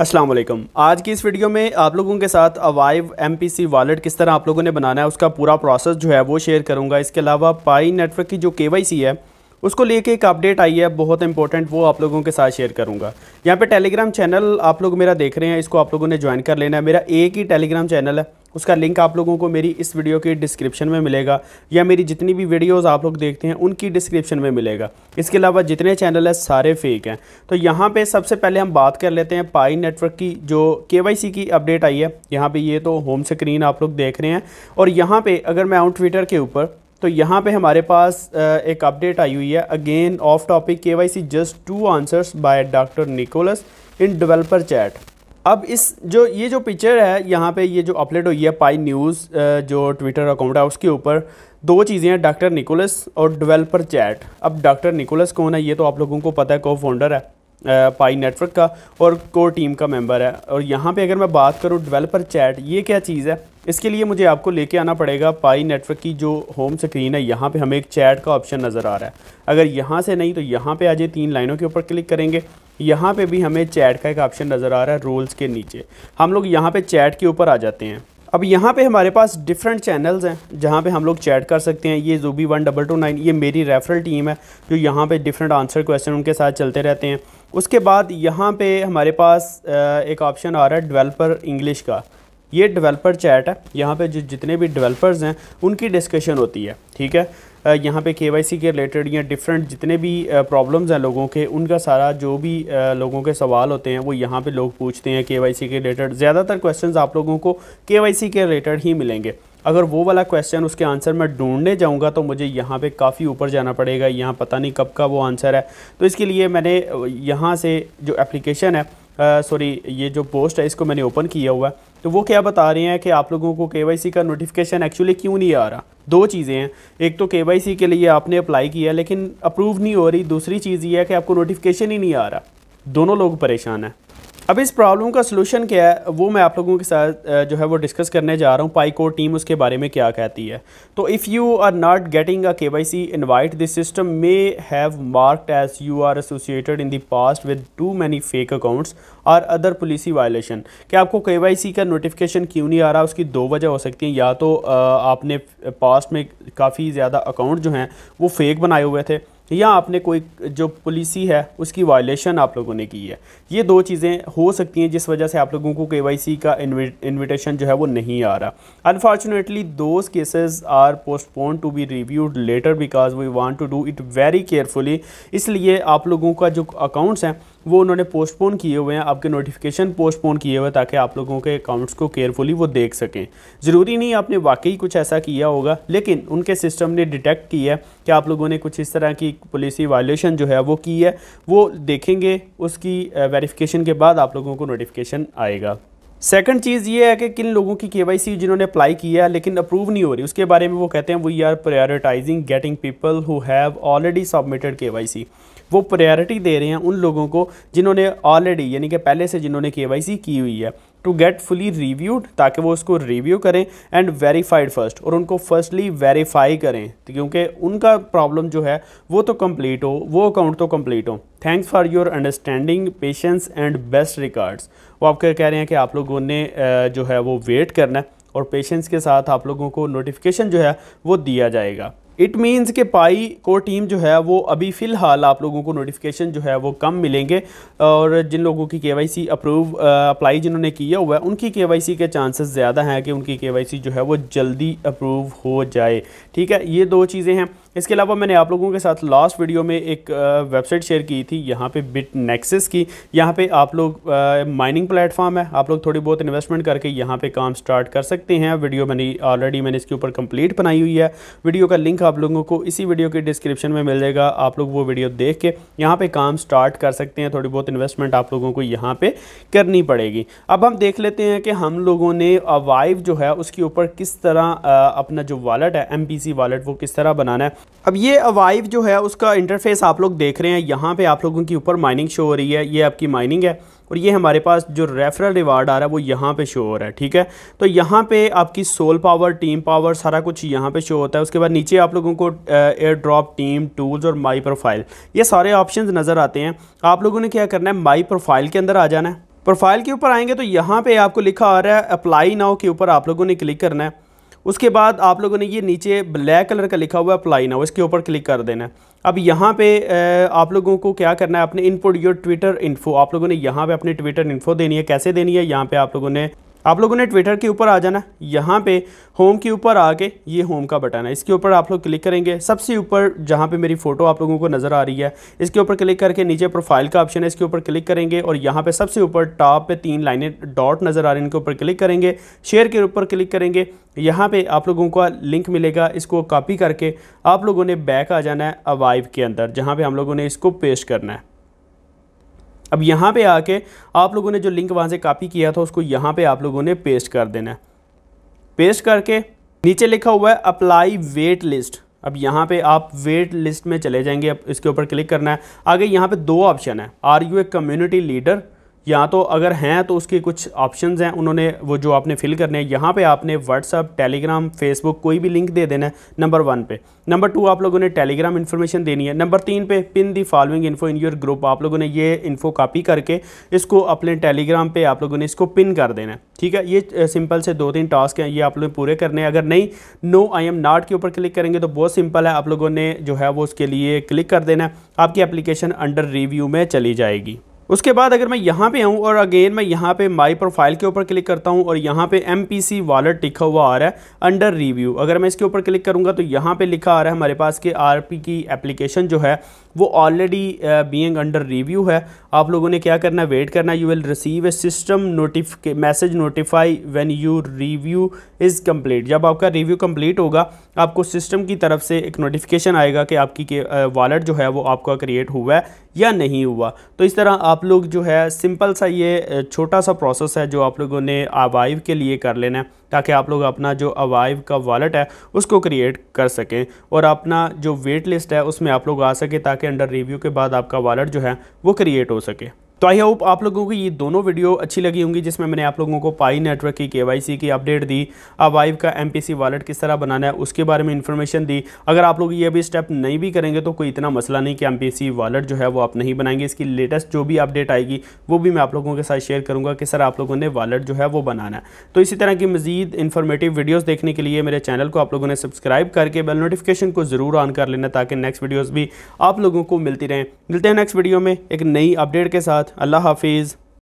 असलम आज की इस वीडियो में आप लोगों के साथ अवाइव एम पी सी वालेट किस तरह आप लोगों ने बनाना है उसका पूरा प्रोसेस जो है वो शेयर करूंगा इसके अलावा पाई नेटवर्क की जो के वाई सी है उसको लेके एक अपडेट आई है बहुत इंपॉर्टेंट वो आप लोगों के साथ शेयर करूंगा यहाँ पे टेलीग्राम चैनल आप लोग मेरा देख रहे हैं इसको आप लोगों ने ज्वाइन कर लेना है मेरा एक ही टेलीग्राम चैनल है उसका लिंक आप लोगों को मेरी इस वीडियो के डिस्क्रिप्शन में मिलेगा या मेरी जितनी भी वीडियोज़ आप लोग देखते हैं उनकी डिस्क्रिप्शन में मिलेगा इसके अलावा जितने चैनल हैं सारे फेक हैं तो यहाँ पर सबसे पहले हम बात कर लेते हैं पाई नेटवर्क की जो के की अपडेट आई है यहाँ पर ये तो होम स्क्रीन आप लोग देख रहे हैं और यहाँ पर अगर मैं आऊँ ट्विटर के ऊपर तो यहाँ पे हमारे पास एक अपडेट आई हुई है again off topic K Y C just two answers by doctor Nicolas in developer chat अब इस जो ये जो पिक्चर है यहाँ पे ये जो अपलेट हुई है पाई न्यूज़ जो ट्विटर अकाउंट है उसके ऊपर दो चीज़ें हैं डॉक्टर निकोलस और डेवलपर चैट अब डॉक्टर निकोलस कौन है ये तो आप लोगों को पता है को फाउंडर है पाई नेटवर्क का और कोर टीम का मेंबर है और यहाँ पे अगर मैं बात करूँ डेवलपर चैट ये क्या चीज़ है इसके लिए मुझे आपको लेके आना पड़ेगा पाई नेटवर्क की जो होम स्क्रीन है यहाँ पे हमें एक चैट का ऑप्शन नज़र आ रहा है अगर यहाँ से नहीं तो यहाँ पे आ जाए तीन लाइनों के ऊपर क्लिक करेंगे यहाँ पे भी हमें चैट का एक ऑप्शन नज़र आ रहा है रोल्स के नीचे हम लोग यहाँ पे चैट के ऊपर आ जाते हैं अब यहाँ पे हमारे पास डिफरेंट चैनल्स हैं जहाँ पे हम लोग चैट कर सकते हैं ये जूबी वन डबल टू नाइन ये मेरी रेफरल टीम है जो यहाँ पे डिफरेंट आंसर क्वेश्चन उनके साथ चलते रहते हैं उसके बाद यहाँ पे हमारे पास एक ऑप्शन आ रहा है डेवलपर इंग्लिश का ये डेवलपर चैट है यहाँ पे जो जितने भी डेवलपर्स हैं उनकी डिस्कशन होती है ठीक है यहाँ पे केवाईसी के रिलेटेड या डिफरेंट जितने भी प्रॉब्लम्स हैं लोगों के उनका सारा जो भी लोगों के सवाल होते हैं वो यहाँ पे लोग पूछते हैं केवाईसी के रिलेटेड ज़्यादातर क्वेश्चंस आप लोगों को केवाईसी के रिलेटेड ही मिलेंगे अगर वो वाला क्वेश्चन उसके आंसर मैं ढूंढने जाऊंगा तो मुझे यहाँ पे काफ़ी ऊपर जाना पड़ेगा यहाँ पता नहीं कब का वो आंसर है तो इसके लिए मैंने यहाँ से जो एप्लीकेशन है सॉरी ये जो पोस्ट है इसको मैंने ओपन किया हुआ है तो वो क्या बता रहे हैं कि आप लोगों को के का नोटिफिकेशन एक्चुअली क्यों नहीं आ रहा दो चीज़ें हैं एक तो के के लिए आपने अप्लाई किया लेकिन अप्रूव नहीं हो रही दूसरी चीज़ ये है कि आपको नोटिफिकेशन ही नहीं आ रहा दोनों लोग परेशान हैं अब इस प्रॉब्लम का सलूशन क्या है वो मैं आप लोगों के साथ जो है वो डिस्कस करने जा रहा हूँ पाई कोड टीम उसके बारे में क्या कहती है तो if you are not getting a K Y C invite this system may have marked as you are associated in the past with too many fake accounts और अदर पुलिसी वायलेशन कि आपको के वाई सी का notification क्यों नहीं आ रहा उसकी दो वजह हो सकती हैं या तो आपने पास्ट में काफ़ी ज़्यादा अकाउंट जो हैं वो फेक बनाए हुए थे या आपने कोई जो पॉलिसी है उसकी वायलेशन आप लोगों ने की है ये दो चीज़ें हो सकती हैं जिस वजह से आप लोगों को के का इन्विटेशन जो है वो नहीं आ रहा unfortunately those cases are postponed to be reviewed later because we want to do it very carefully इसलिए आप लोगों का जो अकाउंट्स हैं वो उन्होंने पोस्टपोन किए हुए हैं आपके नोटिफिकेशन पोस्टपोन किए हुए ताकि आप लोगों के अकाउंट्स को केयरफुली वो देख सकें ज़रूरी नहीं आपने वाकई कुछ ऐसा किया होगा लेकिन उनके सिस्टम ने डिटेक्ट किया है कि आप लोगों ने कुछ इस तरह की पॉलिसी वायलेशन जो है वो की है वो देखेंगे उसकी वेरिफिकेशन के बाद आप लोगों को नोटिफिकेशन आएगा सेकंड चीज़ ये है कि किन लोगों की केवाईसी जिन्होंने अप्लाई किया है लेकिन अप्रूव नहीं हो रही उसके बारे में वो कहते हैं we are prioritizing getting people who have already submitted KYC वो प्रायोरिटी दे रहे हैं उन लोगों को जिन्होंने ऑलरेडी यानी कि पहले से जिन्होंने केवाईसी की हुई है टू गेट फुली रिव्यूड ताकि वो उसको रिव्यू करें एंड वेरीफाइड फर्स्ट और उनको फर्स्टली वेरीफाई करें तो क्योंकि उनका प्रॉब्लम जो है वो तो कम्प्लीट हो वो अकाउंट तो कम्प्लीट हो thanks for your understanding patience and best regards वो आप कह रहे हैं कि आप लोगों ने जो है वो वेट करना है और पेशेंस के साथ आप लोगों को नोटिफिकेशन जो है वो दिया जाएगा इट मीनस के पाई कोर टीम जो है वो अभी फ़िलहाल आप लोगों को नोटिफिकेशन जो है वो कम मिलेंगे और जिन लोगों की के अप्रूव अप्लाई जिन्होंने किया हुआ है उनकी के के चांसेस ज़्यादा हैं कि उनकी के जो है वो जल्दी अप्रूव हो जाए ठीक है ये दो चीज़ें हैं इसके अलावा मैंने आप लोगों के साथ लास्ट वीडियो में एक वेबसाइट शेयर की थी यहाँ पे बिट नेक्सेस की यहाँ पे आप लोग माइनिंग प्लेटफॉर्म है आप लोग थोड़ी बहुत इन्वेस्टमेंट करके यहाँ पे काम स्टार्ट कर सकते हैं वीडियो मैंने ऑलरेडी मैंने इसके ऊपर कंप्लीट बनाई हुई है वीडियो का लिंक आप लोगों को इसी वीडियो के डिस्क्रिप्शन में मिल जाएगा आप लोग वो वीडियो देख के यहाँ पर काम स्टार्ट कर सकते हैं थोड़ी बहुत इन्वेस्टमेंट आप लोगों को यहाँ पर करनी पड़ेगी अब हम देख लेते हैं कि हम लोगों ने वाइव जो है उसके ऊपर किस तरह अपना जो वॉलेट है एम पी सी वॉलेट वो किस तरह बनाना है अब ये अवाइव जो है उसका इंटरफेस आप लोग देख रहे हैं यहाँ पे आप लोगों के ऊपर माइनिंग शो हो रही है ये आपकी माइनिंग है और ये हमारे पास जो रेफरल रिवार्ड आ रहा है वो यहाँ पे शो हो रहा है ठीक है तो यहाँ पे आपकी सोल पावर टीम पावर सारा कुछ यहाँ पे शो होता है उसके बाद नीचे आप लोगों को एयर ड्रॉप टीम टूल्स और माई प्रोफाइल ये सारे ऑप्शन नज़र आते हैं आप लोगों ने क्या करना है माई प्रोफाइल के अंदर आ जाना है प्रोफाइल के ऊपर आएंगे तो यहाँ पर आपको लिखा आ रहा है अप्लाई नाव के ऊपर आप लोगों ने क्लिक करना है उसके बाद आप लोगों ने ये नीचे ब्लैक कलर का लिखा हुआ है अप्लाई ना इसके ऊपर क्लिक कर देना है अब यहाँ पे आप लोगों को क्या करना है अपने इनपुट योर ट्विटर इन्फो आप लोगों ने यहाँ पे अपने ट्विटर इन्फो देनी है कैसे देनी है यहाँ पे आप लोगों ने आप लोगों ने ट्विटर के ऊपर आ जाना यहाँ पे होम के ऊपर आके ये होम का बटन है इसके ऊपर आप लोग क्लिक करेंगे सबसे ऊपर जहाँ पे मेरी फ़ोटो आप लोगों को नज़र आ रही है इसके ऊपर क्लिक करके नीचे प्रोफाइल का ऑप्शन है इसके ऊपर क्लिक करेंगे और यहाँ पे सबसे ऊपर टॉप पे तीन लाइनें डॉट नज़र आ रही है इनके ऊपर क्लिक करेंगे शेयर के ऊपर क्लिक करेंगे यहाँ पे आप लोगों का लिंक मिलेगा इसको कॉपी करके आप लोगों ने बैक आ जाना है अवाइव के अंदर जहाँ पे हम लोगों ने इसको पेश करना है अब यहाँ पे आके आप लोगों ने जो लिंक वहाँ से कॉपी किया था उसको यहाँ पे आप लोगों ने पेस्ट कर देना है पेस्ट करके नीचे लिखा हुआ है अप्लाई वेट लिस्ट अब यहाँ पे आप वेट लिस्ट में चले जाएंगे अब इसके ऊपर क्लिक करना है आगे यहाँ पे दो ऑप्शन है are you a community leader या तो अगर हैं तो उसके कुछ ऑप्शन हैं उन्होंने वो जो आपने फिल करने हैं यहाँ पर आपने व्हाट्सअप टेलीग्राम फेसबुक कोई भी लिंक दे देना है नंबर वन पे नंबर टू आप लोगों ने टेलीग्राम इन्फॉर्मेशन देनी है नंबर तीन पे pin the following info in your group आप लोगों ने ये इन्फो कॉपी करके इसको अपने टेलीग्राम पे आप लोगों ने इसको पिन कर देना है ठीक है ये सिंपल से दो तीन टास्क हैं ये आप ने पूरे करने हैं अगर नहीं नो आई एम नॉट के ऊपर क्लिक करेंगे तो बहुत सिंपल है आप लोगों ने जो है वो उसके लिए क्लिक कर देना है आपकी एप्लीकेशन अंडर रिव्यू में चली जाएगी उसके बाद अगर मैं यहाँ पे आऊँ और अगेन मैं यहाँ पे माय प्रोफाइल के ऊपर क्लिक करता हूँ और यहाँ पे एम पी सी वॉलेट लिखा हुआ आ रहा है अंडर रिव्यू अगर मैं इसके ऊपर क्लिक करूँगा तो यहाँ पे लिखा आ रहा है हमारे पास कि आर पी की एप्लीकेशन जो है वो ऑलरेडी बीइंग अंडर रिव्यू है आप लोगों ने क्या करना वेट करना you will receive a system notification message notify when you review is complete जब आपका रिव्यू कंप्लीट होगा आपको सिस्टम की तरफ से एक नोटिफिकेशन आएगा कि आपकी के वॉलेट uh, जो है वो आपका क्रिएट हुआ है या नहीं हुआ तो इस तरह आप लोग जो है सिंपल सा ये uh, छोटा सा प्रोसेस है जो आप लोगों ने आवाइव के लिए कर लेना है ताकि आप लोग अपना जो अवाइव का वॉलेट है उसको क्रिएट कर सकें और अपना जो वेट लिस्ट है उसमें आप लोग आ सकें ताकि अंडर रिव्यू के बाद आपका वॉलेट जो है वो क्रिएट हो सके तो आई होप आप लोगों को ये दोनों वीडियो अच्छी लगी होंगी जिसमें मैंने आप लोगों को पाई नेटवर्क की केवाईसी की अपडेट दी अब वाइव का एमपीसी वॉलेट किस तरह बनाना है उसके बारे में इन्फॉर्मेशन दी अगर आप लोग ये अभी स्टेप नहीं भी करेंगे तो कोई इतना मसला नहीं कि एमपीसी वॉलेट जो है वो आप नहीं बनाएंगे इसकी लेटेस्ट जो भी अपडेट आएगी वो भी मैं आप लोगों के साथ शेयर करूँगा किस तरह आप लोगों ने वॉलेट जो है वो बनाना है तो इसी तरह की मजीद इन्फॉर्मेटिव वीडियोज़ देखने के लिए मेरे चैनल को आप लोगों ने सब्सक्राइब करके बेल नोटिफिकेशन को ज़रूर ऑन कर लेना ताकि नेक्स्ट वीडियोज़ भी आप लोगों को मिलती रहें मिलते हैं नेक्स्ट वीडियो में एक नई अपडेट के साथ अल्लाह हाफिज़